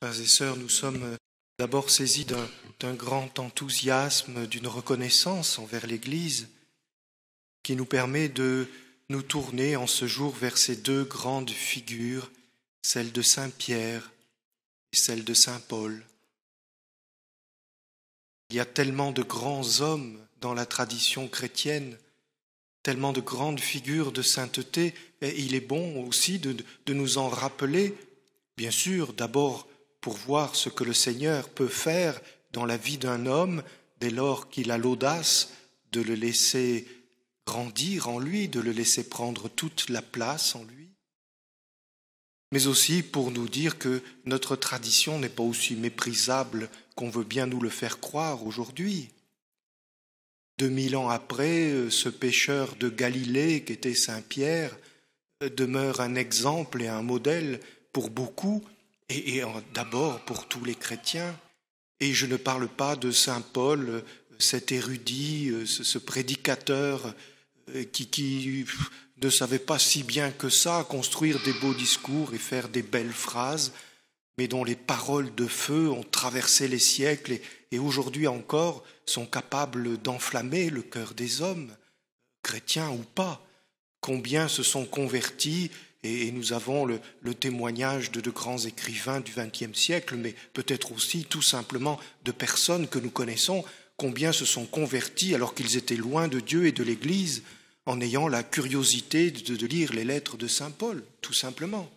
Frères et sœurs, nous sommes euh, d'abord saisis d'un grand enthousiasme, d'une reconnaissance envers l'Église qui nous permet de nous tourner en ce jour vers ces deux grandes figures, celle de Saint Pierre et celle de Saint Paul. Il y a tellement de grands hommes dans la tradition chrétienne, tellement de grandes figures de sainteté, et il est bon aussi de nous en rappeler, bien sûr, d'abord pour voir ce que le Seigneur peut faire dans la vie d'un homme dès lors qu'il a l'audace de le laisser grandir en lui, de le laisser prendre toute la place en lui, mais aussi pour nous dire que notre tradition n'est pas aussi méprisable qu'on veut bien nous le faire croire aujourd'hui. Deux mille ans après, euh, ce pêcheur de Galilée qu'était Saint Pierre euh, demeure un exemple et un modèle pour beaucoup et, d'abord pour tous les chrétiens. Et je ne parle pas de Saint Paul, euh, cet érudit, euh, ce, prédicateur euh, qui, qui, ne savait pas si bien que ça construire des beaux discours et faire des belles phrases, mais dont les paroles de feu ont traversé les siècles et aujourd'hui encore sont capables d'enflammer le cœur des hommes, chrétiens ou pas. Combien se sont convertis et, nous avons le, témoignage de, de grands écrivains du XXe siècle, mais peut-être aussi tout simplement de personnes que nous connaissons, combien se sont convertis alors qu'ils étaient loin de Dieu et de l'Église, en ayant la curiosité de, lire les lettres de Saint Paul, tout simplement.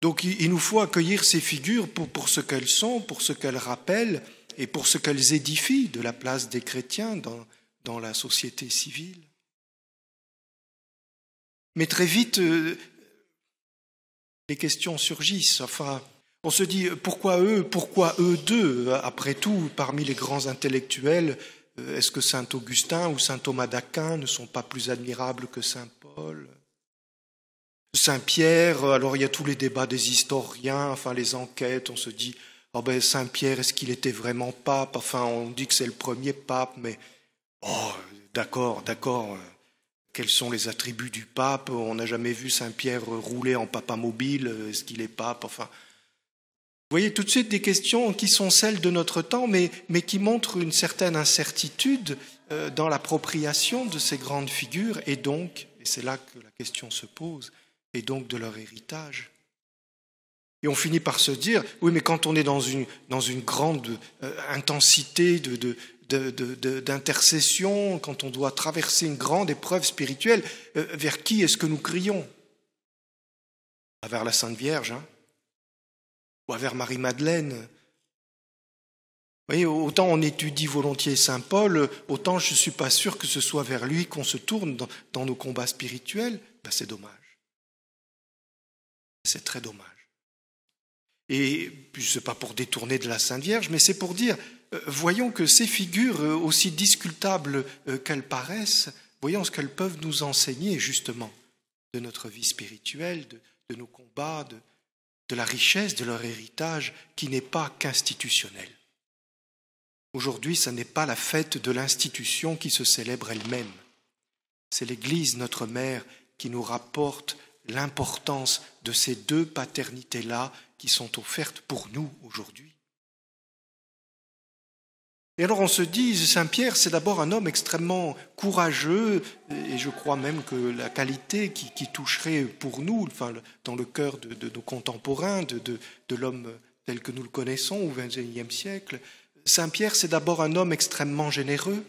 Donc il, nous faut accueillir ces figures pour, ce qu'elles sont, pour ce qu'elles rappellent et pour ce qu'elles édifient de la place des chrétiens dans la société civile. Mais très vite, euh, les questions surgissent. Enfin, on se dit pourquoi eux, pourquoi eux deux Après tout, parmi les grands intellectuels, euh, est-ce que saint Augustin ou saint Thomas d'Aquin ne sont pas plus admirables que saint Paul Saint Pierre, alors il y a tous les débats des historiens, enfin les enquêtes, on se dit oh saint Pierre, est-ce qu'il était vraiment pape Enfin, on dit que c'est le premier pape, mais oh, d'accord, d'accord. Euh, quels sont les attributs du pape. On n'a jamais vu Saint-Pierre rouler en papa mobile, est-ce qu'il est pape Enfin, vous voyez tout de suite des questions qui sont celles de notre temps, mais, mais qui montrent une certaine incertitude euh, dans l'appropriation de ces grandes figures, et donc, et c'est là que la question se pose, et donc de leur héritage. Et on finit par se dire, oui, mais quand on est dans une, dans une grande euh, intensité de, de, d'intercession, quand on doit traverser une grande épreuve spirituelle, euh, vers qui est-ce que nous crions ah, Vers la Sainte Vierge hein ou vers Marie-Madeleine. Vous voyez, autant on étudie volontiers Saint Paul, autant je ne suis pas sûr que ce soit vers lui qu'on se tourne dans, nos combats spirituels. Ben, c'est dommage. C'est très dommage. Et puis, ce n'est pas pour détourner de la Sainte Vierge, mais c'est pour dire, euh, voyons que ces figures, euh, aussi discutables euh, qu'elles paraissent, voyons ce qu'elles peuvent nous enseigner justement de notre vie spirituelle, de, nos combats, de, de la richesse de leur héritage qui n'est pas qu'institutionnel. Aujourd'hui, ce n'est pas la fête de l'institution qui se célèbre elle-même. C'est l'Église, notre mère, qui nous rapporte l'importance de ces deux paternités-là qui sont offertes pour nous aujourd'hui. Et alors on se dit, Saint Pierre, c'est d'abord un homme extrêmement courageux, et je crois même que la qualité qui, toucherait pour nous, dans le cœur de, nos contemporains, de, l'homme tel que nous le connaissons au XXIe siècle, Saint Pierre, c'est d'abord un homme extrêmement généreux,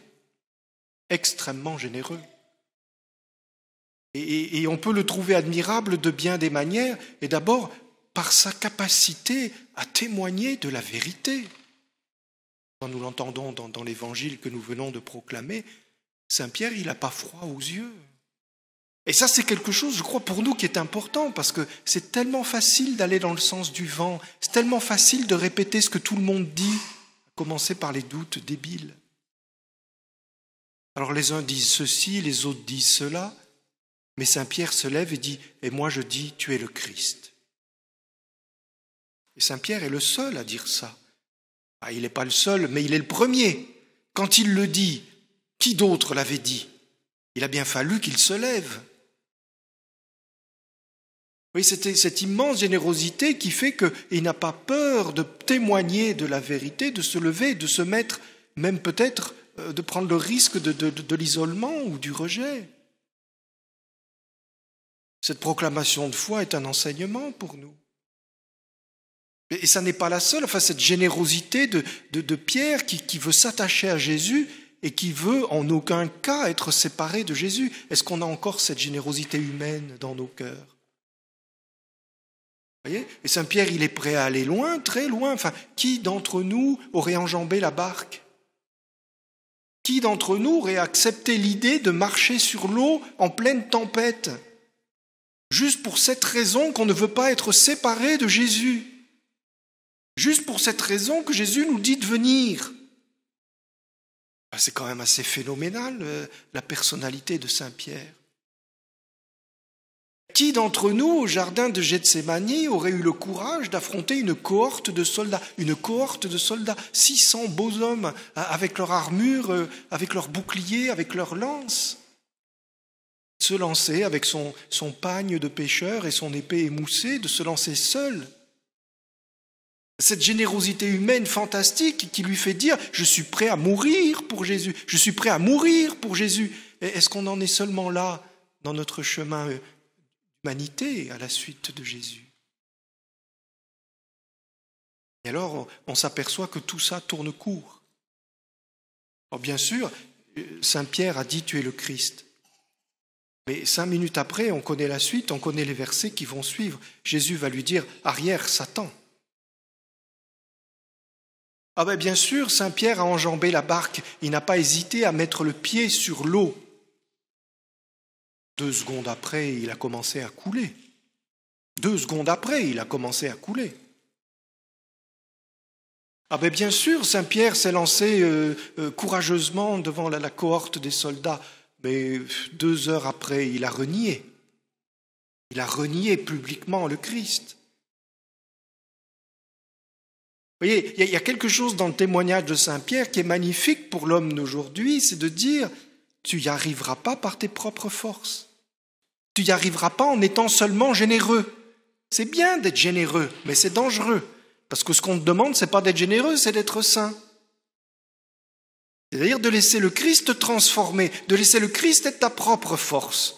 extrêmement généreux. et on peut le trouver admirable de bien des manières, et d'abord par sa capacité à témoigner de la vérité quand nous l'entendons dans, l'évangile que nous venons de proclamer, Saint-Pierre, il n'a pas froid aux yeux. Et ça, c'est quelque chose, je crois, pour nous qui est important, parce que c'est tellement facile d'aller dans le sens du vent, c'est tellement facile de répéter ce que tout le monde dit, à commencer par les doutes débiles. Alors les uns disent ceci, les autres disent cela, mais Saint Pierre se lève et dit, et moi je dis, tu es le Christ. Et Saint Pierre est le seul à dire ça. Ah, il n'est pas le seul, mais il est le premier. Quand il le dit, qui d'autre l'avait dit Il a bien fallu qu'il se lève. Oui, c'était cette immense générosité qui fait qu'il n'a pas peur de témoigner de la vérité, de se lever, de se mettre, même peut-être, euh, de prendre le risque de l'isolement ou du rejet. Cette proclamation de foi est un enseignement pour nous. Et ça n'est pas la seule, enfin, cette générosité de, de, Pierre qui, veut s'attacher à Jésus et qui veut en aucun cas être séparé de Jésus. Est-ce qu'on a encore cette générosité humaine dans nos cœurs voyez Et Saint Pierre, il est prêt à aller loin, très loin. Enfin, qui d'entre nous aurait enjambé la barque Qui d'entre nous aurait accepté l'idée de marcher sur l'eau en pleine tempête Juste pour cette raison qu'on ne veut pas être séparé de Jésus. Juste pour cette raison que Jésus nous dit de venir. Ah, c'est quand même assez phénoménal euh, la personnalité de Saint Pierre. Qui d'entre nous, au jardin de Gethsemane, aurait eu le courage d'affronter une cohorte de soldats Une cohorte de soldats, 600 beaux hommes, euh, avec leur armure, euh, avec leurs boucliers, avec leurs lances. Se lancer avec son, son pagne de pêcheur et son épée émoussée, de se lancer seul cette générosité humaine fantastique qui lui fait dire je suis prêt à mourir pour Jésus, je suis prêt à mourir pour Jésus. Est-ce qu'on en est seulement là dans notre chemin euh, d'humanité à la suite de Jésus Et alors on s'aperçoit que tout ça tourne court. Alors bien sûr, euh, Saint Pierre a dit tu es le Christ. Mais cinq minutes après, on connaît la suite, on connaît les versets qui vont suivre. Jésus va lui dire Arrière, Satan. Ah ben bien sûr, Saint Pierre a enjambé la barque, il n'a pas hésité à mettre le pied sur l'eau. Deux secondes après, il a commencé à couler. Deux secondes après, il a commencé à couler. Ah ben bien sûr, Saint Pierre s'est lancé euh, euh, courageusement devant la cohorte des soldats, mais deux heures après, il a renié. Il a renié publiquement le Christ voyez, il y, a quelque chose dans le témoignage de Saint Pierre qui est magnifique pour l'homme d'aujourd'hui, c'est de dire, tu n'y arriveras pas par tes propres forces. Tu n'y arriveras pas en étant seulement généreux. C'est bien d'être généreux, mais c'est dangereux. Parce que ce qu'on te demande, n'est pas d'être généreux, c'est d'être saint. C'est-à-dire de laisser le Christ te transformer, de laisser le Christ être ta propre force.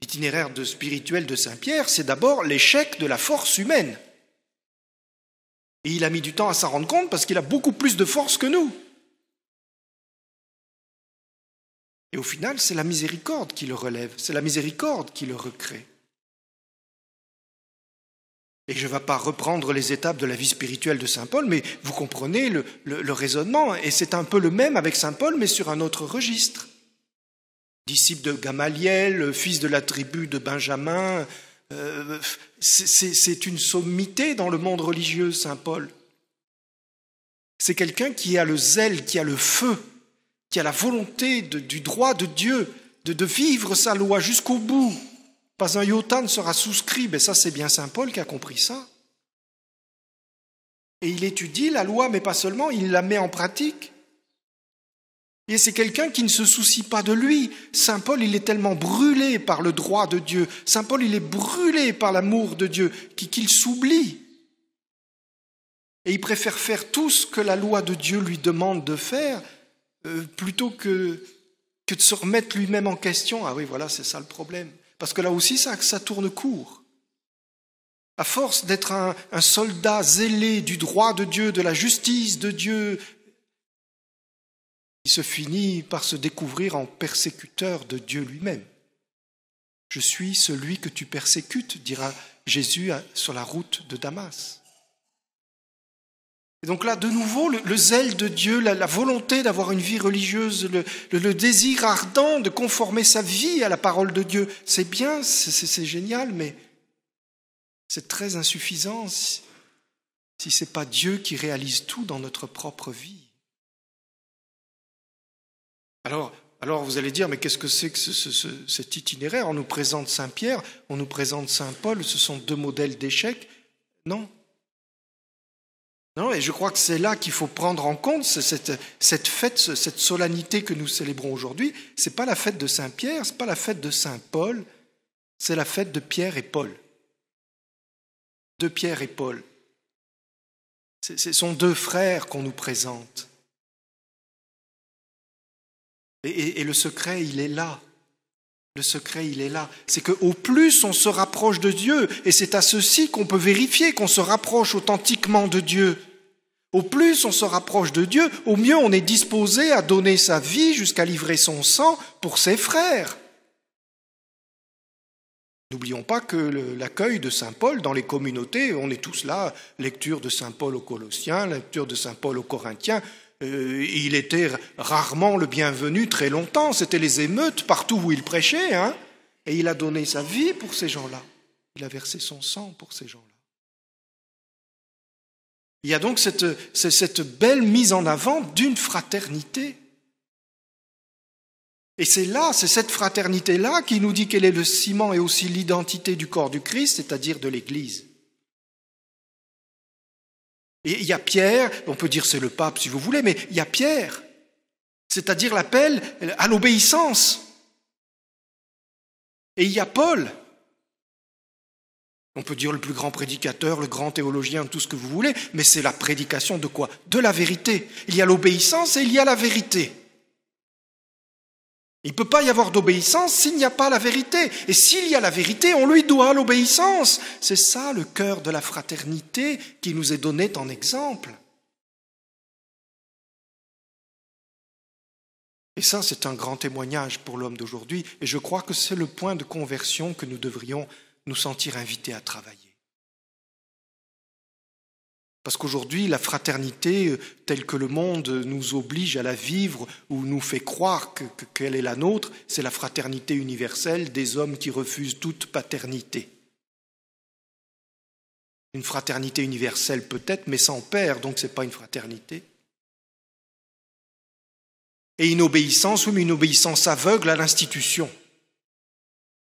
L'itinéraire de spirituel de Saint Pierre, c'est d'abord l'échec de la force humaine. Et il a mis du temps à s'en rendre compte parce qu'il a beaucoup plus de force que nous. Et au final, c'est la miséricorde qui le relève, c'est la miséricorde qui le recrée. Et je ne vais pas reprendre les étapes de la vie spirituelle de Saint Paul, mais vous comprenez le, le raisonnement, et c'est un peu le même avec Saint Paul, mais sur un autre registre. Disciple de Gamaliel, fils de la tribu de Benjamin, euh, c'est une sommité dans le monde religieux, Saint Paul. C'est quelqu'un qui a le zèle, qui a le feu, qui a la volonté du droit de Dieu de, de vivre sa loi jusqu'au bout. Pas un iota ne sera souscrit, mais ça c'est bien Saint Paul qui a compris ça. Et il étudie la loi, mais pas seulement, il la met en pratique. Et c'est quelqu'un qui ne se soucie pas de lui. Saint Paul, il est tellement brûlé par le droit de Dieu. Saint Paul, il est brûlé par l'amour de Dieu qu'il s'oublie. Et il préfère faire tout ce que la loi de Dieu lui demande de faire euh, plutôt que, de se remettre lui-même en question. Ah oui, voilà, c'est ça le problème. Parce que là aussi, ça, tourne court. À force d'être un, soldat zélé du droit de Dieu, de la justice de Dieu, il se finit par se découvrir en persécuteur de Dieu lui-même. Je suis celui que tu persécutes, dira Jésus sur la route de Damas. Et donc là, de nouveau, le, zèle de Dieu, la, volonté d'avoir une vie religieuse, le, désir ardent de conformer sa vie à la parole de Dieu, c'est bien, c'est génial, mais c'est très insuffisant si ce n'est pas Dieu qui réalise tout dans notre propre vie. Alors, alors vous allez dire, mais qu'est-ce que c'est que cet itinéraire On nous présente Saint Pierre, on nous présente Saint Paul, ce sont deux modèles d'échec. Non. Non, et je crois que c'est là qu'il faut prendre en compte cette, cette, fête, cette solennité que nous célébrons aujourd'hui. Ce n'est pas la fête de Saint Pierre, ce n'est pas la fête de Saint Paul, c'est la fête de Pierre et Paul. De Pierre et Paul. Ce sont deux frères qu'on nous présente. Et, le secret, il est là. Le secret, il est là. C'est qu'au plus on se rapproche de Dieu, et c'est à ceci qu'on peut vérifier qu'on se rapproche authentiquement de Dieu. Au plus on se rapproche de Dieu, au mieux on est disposé à donner sa vie jusqu'à livrer son sang pour ses frères. N'oublions pas que l'accueil de Saint Paul dans les communautés, on est tous là, lecture de Saint Paul aux Colossiens, lecture de Saint Paul aux Corinthiens, euh, il était rarement le bienvenu très longtemps, c'était les émeutes partout où il prêchait, hein, et il a donné sa vie pour ces gens-là, il a versé son sang pour ces gens-là. Il y a donc cette, cette belle mise en avant d'une fraternité. Et c'est là, c'est cette fraternité-là qui nous dit quel est le ciment et aussi l'identité du corps du Christ, c'est-à-dire de l'Église il y a Pierre, on peut dire c'est le pape si vous voulez, mais il y a Pierre, c'est-à-dire l'appel à l'obéissance. Et il y a Paul, on peut dire le plus grand prédicateur, le grand théologien, tout ce que vous voulez, mais c'est la prédication de quoi De la vérité. Il y a l'obéissance et il y a la vérité. Il ne peut pas y avoir d'obéissance s'il n'y a pas la vérité. Et s'il y a la vérité, on lui doit l'obéissance. C'est ça le cœur de la fraternité qui nous est donné en exemple. Et ça, c'est un grand témoignage pour l'homme d'aujourd'hui. Et je crois que c'est le point de conversion que nous devrions nous sentir invités à travailler. Parce qu'aujourd'hui, la fraternité euh, telle que le monde nous oblige à la vivre ou nous fait croire qu'elle que, est la nôtre, c'est la fraternité universelle des hommes qui refusent toute paternité. Une fraternité universelle peut-être, mais sans père, donc ce n'est pas une fraternité. Et une obéissance, oui, mais une obéissance aveugle à l'institution,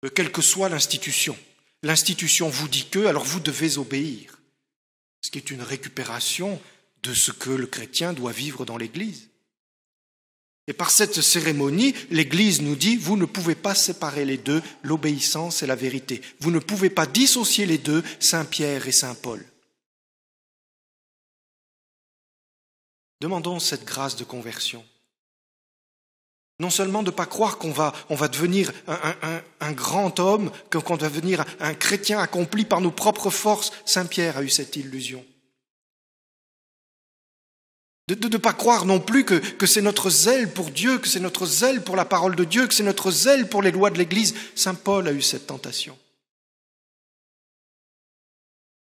euh, quelle que soit l'institution. L'institution vous dit que, alors vous devez obéir qui est une récupération de ce que le chrétien doit vivre dans l'Église. Et par cette cérémonie, l'Église nous dit, vous ne pouvez pas séparer les deux, l'obéissance et la vérité. Vous ne pouvez pas dissocier les deux, Saint Pierre et Saint Paul. Demandons cette grâce de conversion. Non seulement de ne pas croire qu'on va, on va devenir un, un, grand homme que qu'on doit devenir un chrétien accompli par nos propres forces. Saint Pierre a eu cette illusion. De ne pas croire non plus que, que c'est notre zèle pour Dieu, que c'est notre zèle pour la parole de Dieu, que c'est notre zèle pour les lois de l'Église. Saint Paul a eu cette tentation.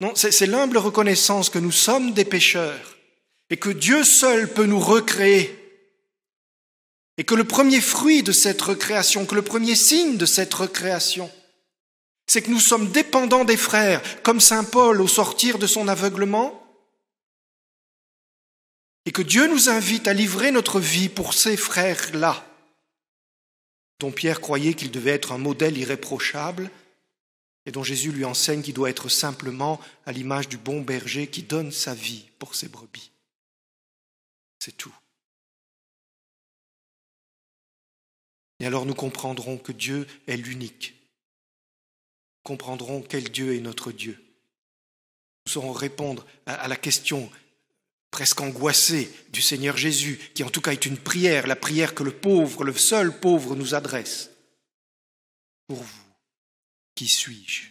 Non, c'est l'humble reconnaissance que nous sommes des pécheurs et que Dieu seul peut nous recréer et que le premier fruit de cette recréation, que le premier signe de cette recréation, c'est que nous sommes dépendants des frères, comme Saint Paul au sortir de son aveuglement, et que Dieu nous invite à livrer notre vie pour ces frères-là, dont Pierre croyait qu'il devait être un modèle irréprochable, et dont Jésus lui enseigne qu'il doit être simplement à l'image du bon berger qui donne sa vie pour ses brebis. C'est tout. Et alors nous comprendrons que Dieu est l'unique. Comprendrons quel Dieu est notre Dieu. Nous saurons répondre à la question presque angoissée du Seigneur Jésus, qui en tout cas est une prière, la prière que le pauvre, le seul pauvre nous adresse. Pour vous, qui suis-je